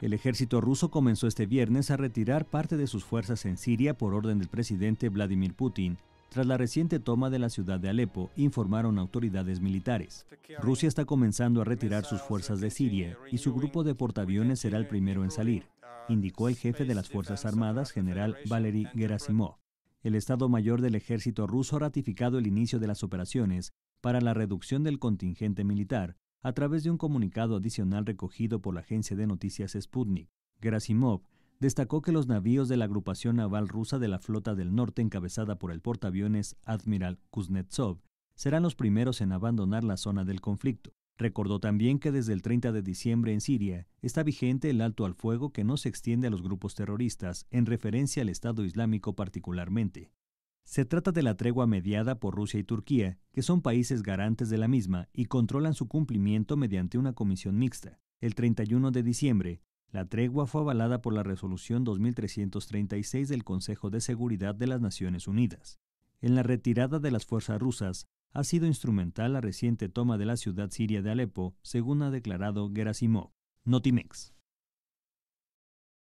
El ejército ruso comenzó este viernes a retirar parte de sus fuerzas en Siria por orden del presidente Vladimir Putin, tras la reciente toma de la ciudad de Alepo, informaron autoridades militares. Rusia está comenzando a retirar sus fuerzas de Siria y su grupo de portaaviones será el primero en salir, indicó el jefe de las Fuerzas Armadas, general Valery Gerasimov. El Estado Mayor del Ejército ruso ha ratificado el inicio de las operaciones para la reducción del contingente militar, a través de un comunicado adicional recogido por la agencia de noticias Sputnik, Grasimov destacó que los navíos de la agrupación naval rusa de la Flota del Norte encabezada por el portaaviones Admiral Kuznetsov serán los primeros en abandonar la zona del conflicto. Recordó también que desde el 30 de diciembre en Siria está vigente el alto al fuego que no se extiende a los grupos terroristas en referencia al Estado Islámico particularmente. Se trata de la tregua mediada por Rusia y Turquía, que son países garantes de la misma y controlan su cumplimiento mediante una comisión mixta. El 31 de diciembre, la tregua fue avalada por la Resolución 2336 del Consejo de Seguridad de las Naciones Unidas. En la retirada de las fuerzas rusas ha sido instrumental la reciente toma de la ciudad siria de Alepo, según ha declarado Gerasimov. Notimex.